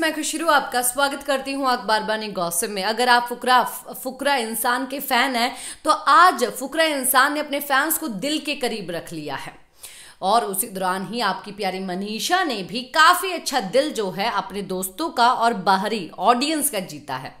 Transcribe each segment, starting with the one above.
मैं खुशरू आपका स्वागत करती हूँ अखबार बानी गौसम में अगर आप फुकरा फुकरा इंसान के फैन हैं तो आज फुकरा इंसान ने अपने फैंस को दिल के करीब रख लिया है और उसी दौरान ही आपकी प्यारी मनीषा ने भी काफ़ी अच्छा दिल जो है अपने दोस्तों का और बाहरी ऑडियंस का जीता है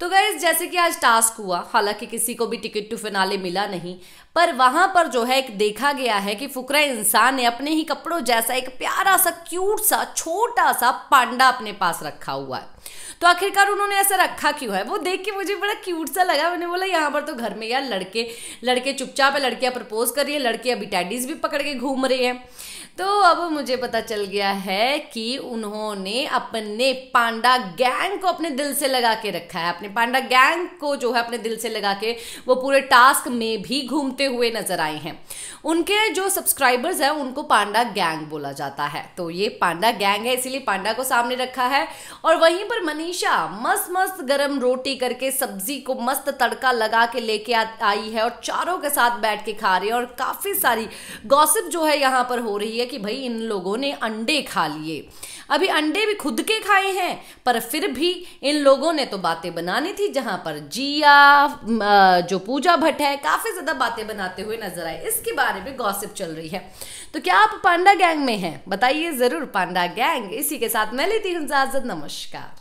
तो गैस जैसे कि आज टास्क हुआ हालांकि किसी को भी टिकट टू फिनाले मिला नहीं पर वहां पर जो है एक देखा गया है कि फुकरा इंसान ने अपने ही कपड़ों जैसा एक प्यारा सा क्यूट सा छोटा सा पांडा अपने पास रखा हुआ है तो आखिरकार उन्होंने ऐसा रखा क्यों है वो देख के मुझे बड़ा क्यूट सा लगा मैंने बोला यहाँ पर तो घर में यार लड़के लड़के चुपचाप है लड़कियाँ प्रपोज कर रही है लड़के अभी टैडीज भी पकड़ के घूम रहे हैं तो अब मुझे पता चल गया है कि उन्होंने अपने पांडा गैंग को अपने दिल से लगा के रखा है अपने पांडा गैंग को जो है अपने दिल से लगा के वो पूरे टास्क में भी घूमते हुए नजर आए हैं उनके जो सब्सक्राइबर्स हैं उनको पांडा गैंग बोला जाता है तो ये पांडा गैंग है इसीलिए पांडा को सामने रखा है और वहीं पर मनीषा मस्त मस्त गरम रोटी करके सब्जी को मस्त तड़का लगा के लेके आई है और चारों के साथ बैठ के खा रहे हैं और काफ़ी सारी गॉसिप जो है यहाँ पर हो रही है कि भाई इन लोगों ने अंडे खा लिए अभी अंडे भी खुद के खाए हैं पर फिर भी इन लोगों ने तो बातें बनानी थी जहाँ पर जिया जो पूजा भट्ट है काफ़ी ज़्यादा बातें बनाते हुए नजर आए इसके बारे में गॉसिप चल रही है तो क्या आप पांडा गैंग में हैं बताइए ज़रूर पांडा गैंग इसी के साथ मैं लेती हूँ इजाज़त नमस्कार